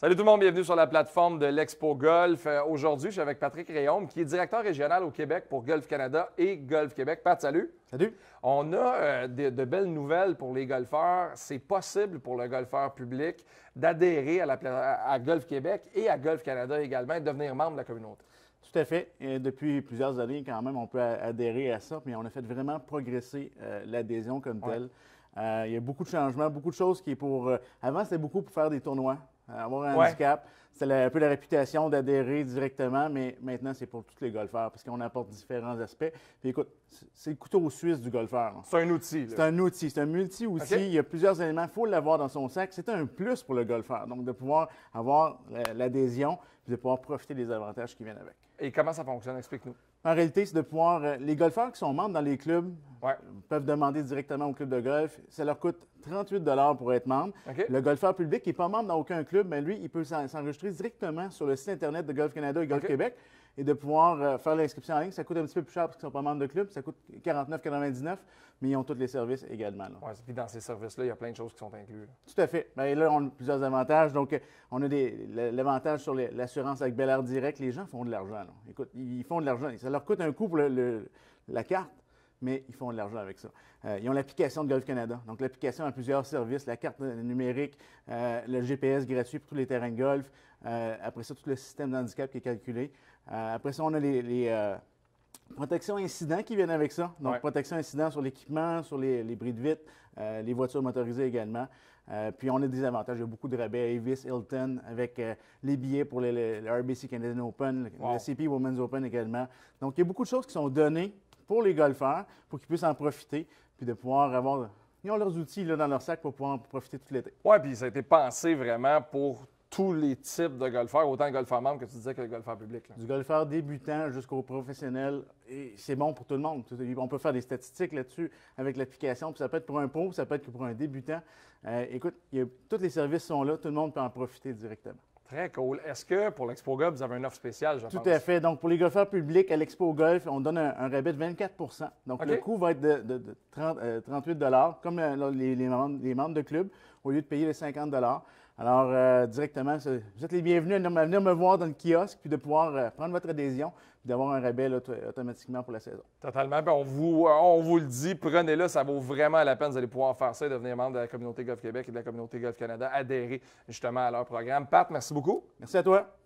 Salut tout le monde, bienvenue sur la plateforme de l'Expo Golf. Euh, aujourd'hui, je suis avec Patrick Réaume, qui est directeur régional au Québec pour Golf Canada et Golf Québec. Pat, salut. Salut. On a euh, de, belles nouvelles pour les golfeurs. C'est possible pour le golfeur public d'adhérer à, à, Golf Québec et à Golf Canada également et devenir membre de la communauté. Tout à fait. Et depuis plusieurs années, quand même, on peut adhérer à ça, mais on a fait vraiment progresser euh, l'adhésion comme telle. il y a beaucoup de changements, beaucoup de choses qui est pour. avant, c'était beaucoup pour faire des tournois euh, avoir un handicap, c'est un peu la réputation d'adhérer directement, mais maintenant, c'est pour tous les golfeurs parce qu'on apporte différents aspects. Puis écoute, c'est le couteau suisse du golfeur. C'est un outil. C'est un outil, c'est un multi-outil. Il y a plusieurs éléments, il faut l'avoir dans son sac. C'est un plus pour le golfeur, donc de pouvoir avoir euh, l'adhésion puis de pouvoir profiter des avantages qui viennent avec. Et comment ça fonctionne? Explique-nous. En réalité, c'est de pouvoir. Euh, les golfeurs qui sont membres dans les clubs euh, peuvent demander directement au club de golf. Ça leur coûte 38 pour être membre. Le golfeur public qui n'est pas membre dans aucun club, mais lui, il peut s'enregistrer directement sur le site Internet de Golf Canada et Golf Québec et de pouvoir euh, faire l'inscription en ligne. Ça coûte un petit peu plus cher parce qu'ils ne sont pas membres de club. Ça coûte 49,99, mais ils ont tous les services également. Oui, puis dans ces services-là, il y a plein de choses qui sont incluses. Tout à fait. Bien, là, on a plusieurs avantages. Donc, euh, on a l'avantage sur l'assurance avec Bel Air Direct. Les gens font de l'argent. Écoute, ils font de l'argent. Ça leur coûte un coût pour la carte mais ils font de l'argent avec ça. Euh, ils ont l'application de Golf Canada. Donc, l'application a plusieurs services, la carte numérique, euh, le GPS gratuit pour tous les terrains de golf. Euh, après ça, tout le système d'handicap qui est calculé. après ça, on a les, protections incidents qui viennent avec ça. Donc, protection incident sur l'équipement, sur les, les, bris de les voitures motorisées également. puis, on a des avantages. Il y a beaucoup de rabais à Avis, Hilton, avec les billets pour le, RBC Canadian Open, le CP Women's Open également. Donc, il y a beaucoup de choses qui sont données pour les golfeurs, pour qu'ils puissent en profiter, puis de pouvoir avoir. Ils ont leurs outils là, dans leur sac pour pouvoir en profiter tout l'été. Oui, puis ça a été pensé vraiment pour tous les types de golfeurs, autant le golfeur membre que tu disais que le golfeur public. Du golfeur débutant jusqu'au professionnel, et c'est bon pour tout le monde. On peut faire des statistiques là-dessus avec l'application, puis ça peut être pour un pauvre, ça peut être pour un débutant. Euh, écoute, tous les services sont là, tout le monde peut en profiter directement. Très cool. Est-ce que pour l'Expo Golf, vous avez une offre spéciale, je Tout à fait. Donc, pour les golfeurs publics à l'Expo Golf, on donne un, rabais de 24 Donc, le coût va être de, 38 euh, comme euh, les, membres, les, membres, de club, au lieu de payer les 50 alors, euh, directement, vous êtes les bienvenus à venir me voir dans le kiosque, puis de pouvoir euh, prendre votre adhésion, puis d'avoir un rabais automatiquement pour la saison. Totalement. Ben, on, vous, euh, on vous le dit, prenez-le, ça vaut vraiment la peine. Vous allez pouvoir faire ça et devenir membre de la communauté Golf Québec et de la communauté Golf Canada, adhérer justement à leur programme. Pat, merci beaucoup. Merci à toi.